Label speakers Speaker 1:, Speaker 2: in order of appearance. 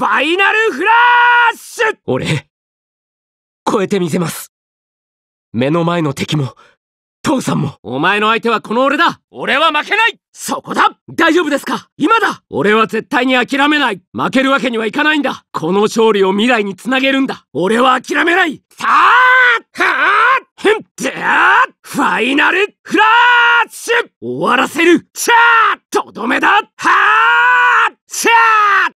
Speaker 1: ファイナルフラッシュ俺、超えてみせます。
Speaker 2: 目の前の敵も、父さんも。お前の相手はこの俺だ俺は負けないそこだ大丈夫ですか今だ俺は絶対に諦めない負けるわけにはいかないんだこの勝利を未来につなげるんだ俺は諦めない
Speaker 3: さあはあふんであファイナルフラッシュ終わらせるチャーとどめだ